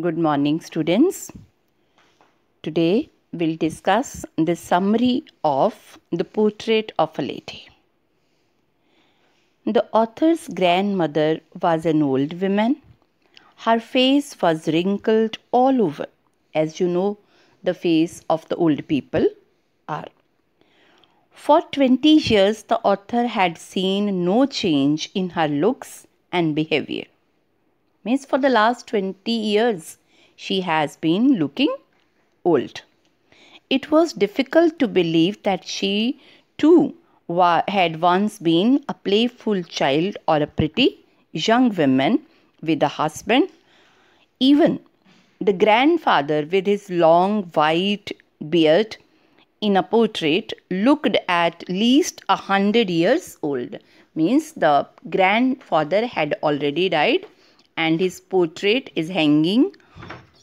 Good morning students. Today we'll discuss the summary of The Portrait of a Lady. The author's grandmother was an old woman. Her face was wrinkled all over. As you know, the face of the old people are. For 20 years, the author had seen no change in her looks and behavior. Means for the last 20 years, she has been looking old. It was difficult to believe that she too had once been a playful child or a pretty young woman with a husband. Even the grandfather with his long white beard in a portrait looked at least a hundred years old means the grandfather had already died and his portrait is hanging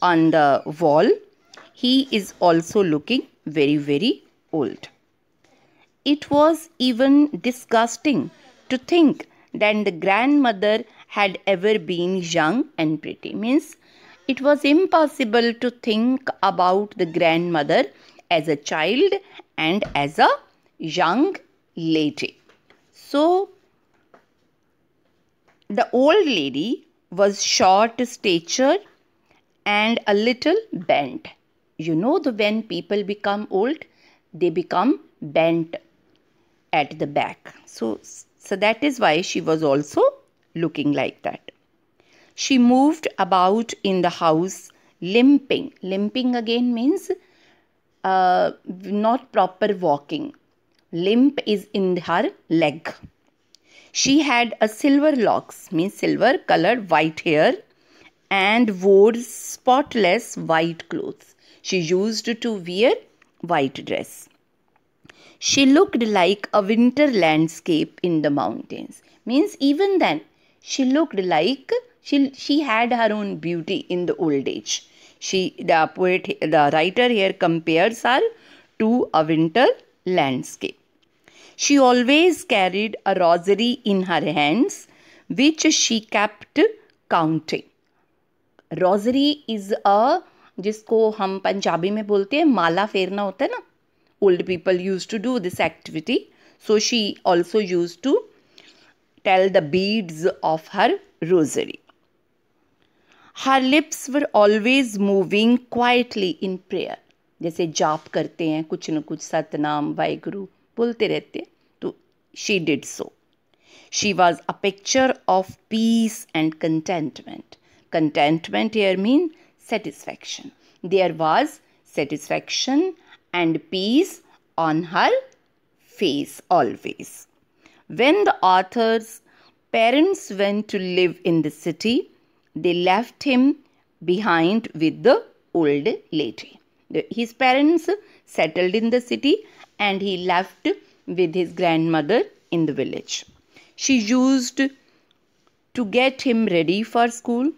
on the wall. He is also looking very, very old. It was even disgusting to think that the grandmother had ever been young and pretty. Means it was impossible to think about the grandmother as a child and as a young lady. So the old lady was short stature and a little bent. You know the when people become old, they become bent at the back. So, so that is why she was also looking like that. She moved about in the house limping. Limping again means uh, not proper walking. Limp is in her leg. She had a silver locks, means silver colored white hair, and wore spotless white clothes. She used to wear white dress. She looked like a winter landscape in the mountains. Means even then, she looked like she, she had her own beauty in the old age. She the poet the writer here compares her to a winter landscape. She always carried a rosary in her hands, which she kept counting. Rosary is a जिसको हम पंजाबी में बोलते हैं माला फेरना होता है ना old people use to do this activity so she also use to tell the beads of her rosary her lips were always moving quietly in prayer जैसे जाप करते हैं कुछ न कुछ सतनाम वाहगुरु बोलते रहते तो she did so she was a picture of peace and contentment contentment here means satisfaction there was satisfaction and peace on her face always when the author's parents went to live in the city they left him behind with the old lady his parents settled in the city and he left with his grandmother in the village. She used to get him ready for school.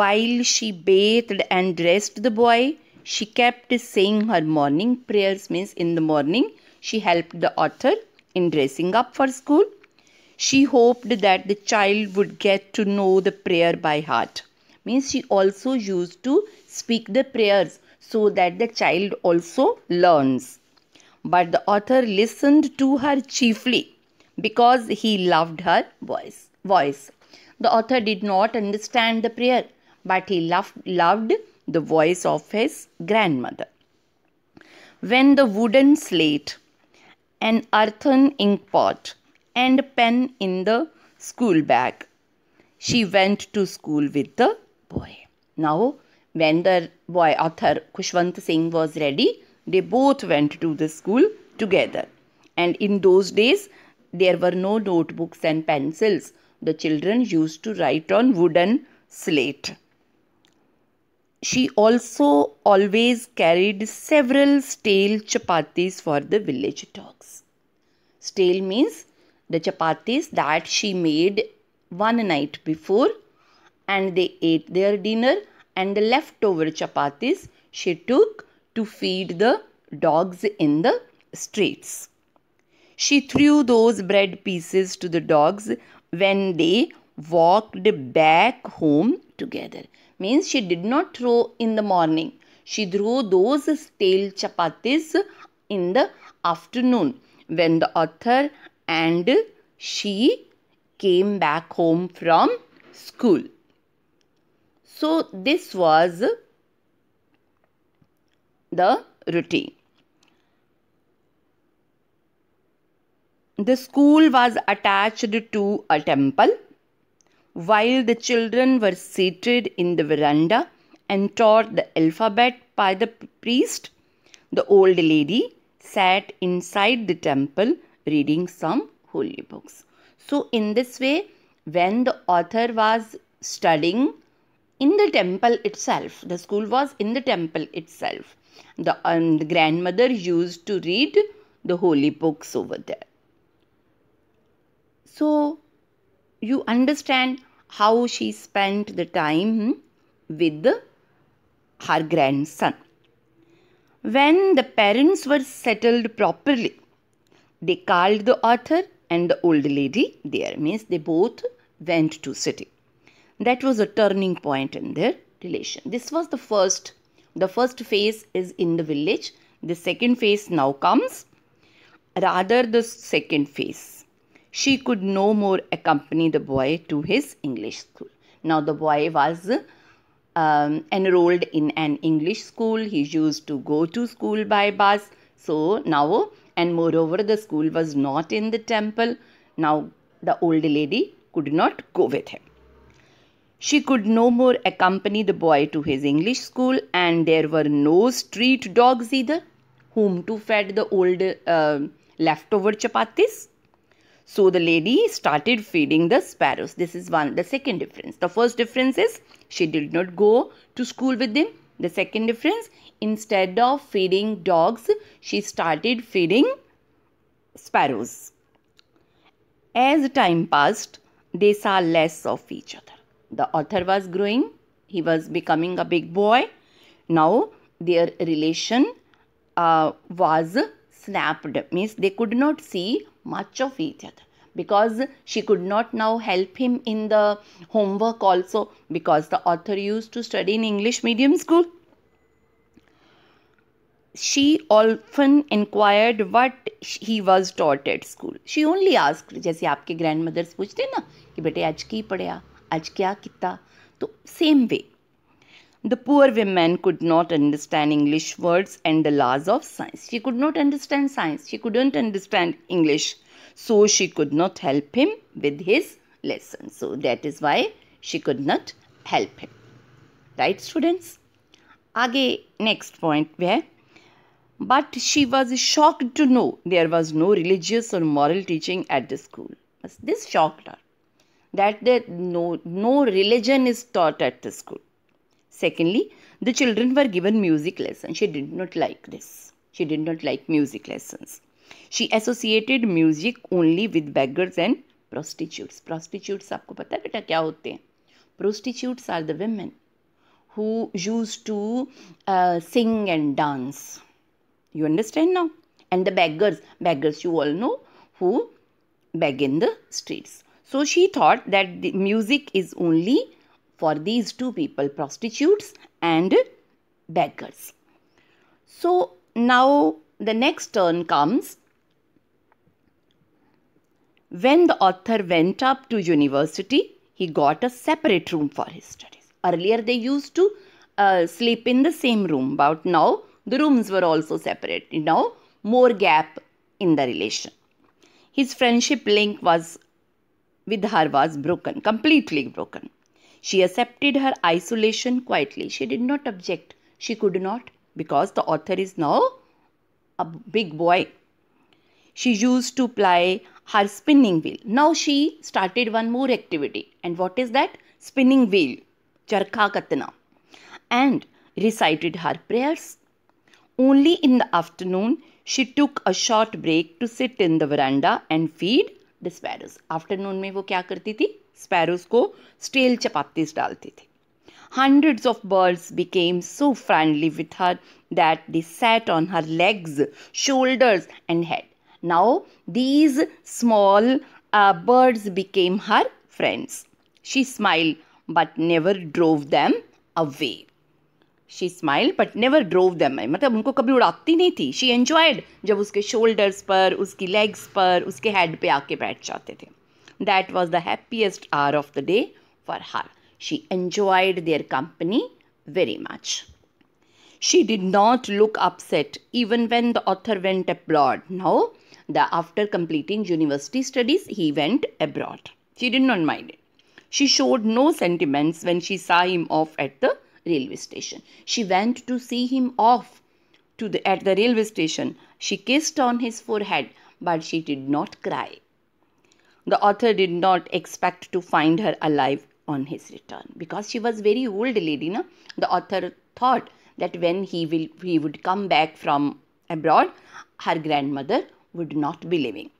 While she bathed and dressed the boy, she kept saying her morning prayers, means in the morning, she helped the author in dressing up for school. She hoped that the child would get to know the prayer by heart. Means she also used to speak the prayers so that the child also learns. But the author listened to her chiefly because he loved her voice. voice. The author did not understand the prayer, but he loved, loved the voice of his grandmother. When the wooden slate, an earthen inkpot, and pen in the school bag, she went to school with the boy. Now, when the boy author Kushwant Singh was ready, they both went to the school together. And in those days, there were no notebooks and pencils. The children used to write on wooden slate. She also always carried several stale chapatis for the village dogs. Stale means the chapatis that she made one night before and they ate their dinner and the leftover chapatis she took to feed the dogs in the streets. She threw those bread pieces to the dogs when they walked back home together. Means she did not throw in the morning. She threw those stale chapatis in the afternoon when the author and she came back home from school. So this was the routine. The school was attached to a temple while the children were seated in the veranda and taught the alphabet by the priest, the old lady sat inside the temple reading some holy books. So, in this way, when the author was studying in the temple itself. The school was in the temple itself. The, um, the grandmother used to read the holy books over there. So you understand how she spent the time with her grandson. When the parents were settled properly, they called the author and the old lady there means they both went to city that was a turning point in their relation this was the first the first phase is in the village the second phase now comes rather the second phase she could no more accompany the boy to his english school now the boy was um, enrolled in an english school he used to go to school by bus so now and moreover the school was not in the temple now the old lady could not go with him she could no more accompany the boy to his English school, and there were no street dogs either, whom to feed the old uh, leftover chapatis. So the lady started feeding the sparrows. This is one, the second difference. The first difference is she did not go to school with him. The second difference, instead of feeding dogs, she started feeding sparrows. As time passed, they saw less of each other. The author was growing, he was becoming a big boy. Now their relation uh, was snapped, means they could not see much of each other because she could not now help him in the homework also because the author used to study in English medium school. She often inquired what he was taught at school. She only asked, जैसे आपके grandmothers पूछते ना कि बेटे आज की पढ़े ਅੱਜ ਕਿਆ ਕੀਤਾ ਤੋ same way The poor woman could not understand English words and the laws of science. She could not understand science. She couldn't understand English. So she could not help him with his lessons. So that is why she could not help him. Right, students? Again, next point where. But she was shocked to know there was no religious or moral teaching at the school. This shocked her that there no, no religion is taught at the school. Secondly, the children were given music lessons. She did not like this. She did not like music lessons. She associated music only with beggars and prostitutes. Prostitutes, आपको पता है बेटा क्या Prostitutes are the women who used to uh, sing and dance. You understand now? And the beggars, beggars you all know who beg in the streets. So she thought that the music is only for these two people, prostitutes and beggars. So now the next turn comes. When the author went up to university, he got a separate room for his studies. Earlier they used to uh, sleep in the same room, but now the rooms were also separate. Now more gap in the relation. His friendship link was with her was broken, completely broken. She accepted her isolation quietly. She did not object. She could not because the author is now a big boy. She used to ply her spinning wheel. Now she started one more activity. And what is that? Spinning wheel, charkha katna. And recited her prayers. Only in the afternoon she took a short break to sit in the veranda and feed the sparrows afternoon में वो क्या करती थी sparrows को stele chapatis डालती थी hundreds of birds became so friendly with her that they sat on her legs shoulders and head now these small birds became her friends she smile but never drove them away she smile but never drove them मतलब उनको कभी उड़ाती नहीं थी she enjoyed जब उसके shoulders पर उसकी legs पर उसके हेड पे आके बैठ जाते थे that was the happiest hour of the day for her she enjoyed their company very much. She did not look upset even when the author went abroad. Now, the, after completing university studies, he went abroad. She did not mind it. She showed no sentiments when she saw him off at the railway station. She went to see him off to the, at the railway station. She kissed on his forehead, but she did not cry. The author did not expect to find her alive on his return because she was very old lady. Na? The author thought that when he will he would come back from abroad, her grandmother would not be living.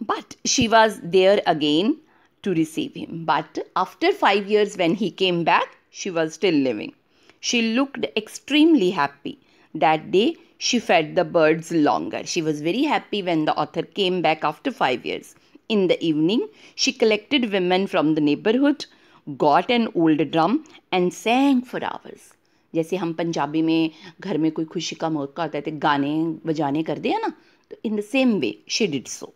But she was there again to receive him. But after five years, when he came back, she was still living. She looked extremely happy. That day, she fed the birds longer. She was very happy when the author came back after five years. In the evening, she collected women from the neighborhood, got an old drum, and sang for hours. जैसे हम पंजाबी में घर में कोई खुशी का मौका होता है गाने बजाने कर दिया ना तो in the same way she did so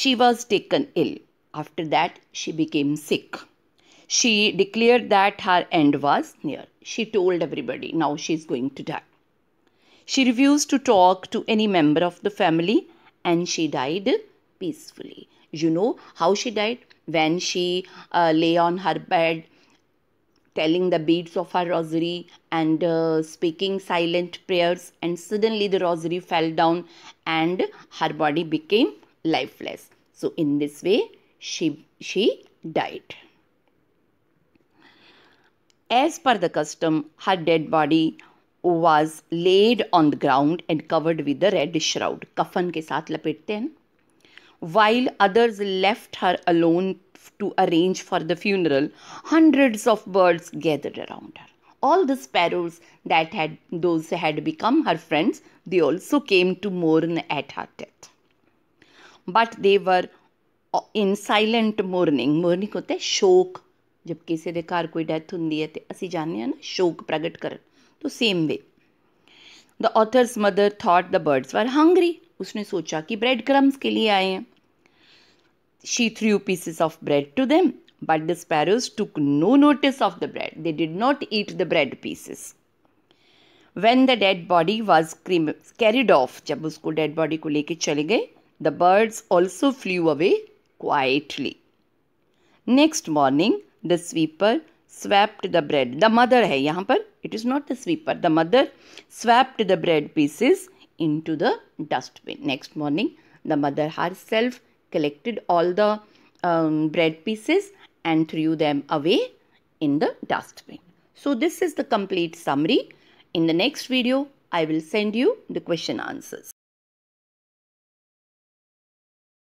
she was taken ill after that, she became sick. She declared that her end was near. She told everybody, now she is going to die. She refused to talk to any member of the family and she died peacefully. You know how she died? When she uh, lay on her bed, telling the beads of her rosary and uh, speaking silent prayers, and suddenly the rosary fell down and her body became lifeless. So, in this way, she, she died. As per the custom, her dead body was laid on the ground and covered with the red shroud. Kafan ke saath लपेटते While others left her alone to arrange for the funeral, hundreds of birds gathered around her. All the sparrows that had those had become her friends, they also came to mourn at her death. But they were in silent mourning mourning होते ਸ਼ੋਕ शोक जब किसी घर कोई death होंगी है तो ਅਸੀਂ ਜਾਣਦੇ ਹਾਂ ना शोक प्रगट कर तो same way the author's mother thought the birds were hungry उसने सोचा कि ब्रेड क्रम्स के लिए आए हैं she threw pieces of bread to them but the sparrows took no notice of the bread they did not eat the bread pieces when the dead body was cream carried off जब उसको dead body को लेके चले गए the birds also flew away quietly. Next morning, the sweeper swept the bread. The mother है यहाँ it is not the sweeper. The mother swept the bread pieces into the dustbin. Next morning, the mother herself collected all the um, bread pieces and threw them away in the dustbin. So this is the complete summary. In the next video, I will send you the question answers.